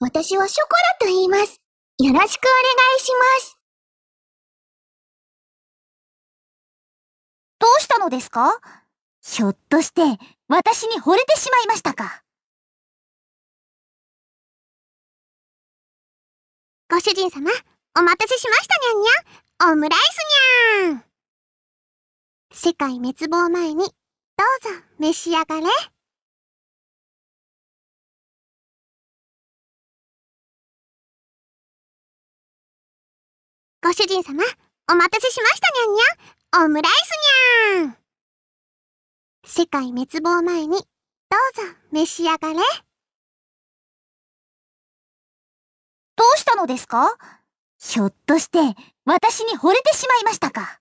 私はショコラと言います。よろしくお願いします。どうしたのですかひょっとして、私に惚れてしまいましたかご主人様、お待たせしましたにゃんにゃん。オムライスにゃん。世界滅亡前に、どうぞ召し上がれ。ご主人様、お待たせしましたにゃんにゃん。オムライスにゃん。世界滅亡前に、どうぞ召し上がれ。どうしたのですかひょっとして、私に惚れてしまいましたか